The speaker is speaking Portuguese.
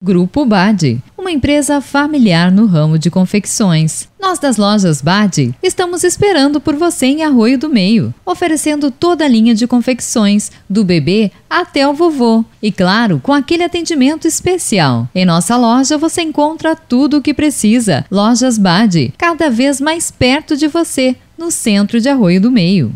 Grupo Bade, uma empresa familiar no ramo de confecções. Nós das lojas Bade estamos esperando por você em Arroio do Meio, oferecendo toda a linha de confecções, do bebê até o vovô. E claro, com aquele atendimento especial. Em nossa loja você encontra tudo o que precisa. Lojas Bade, cada vez mais perto de você, no centro de Arroio do Meio.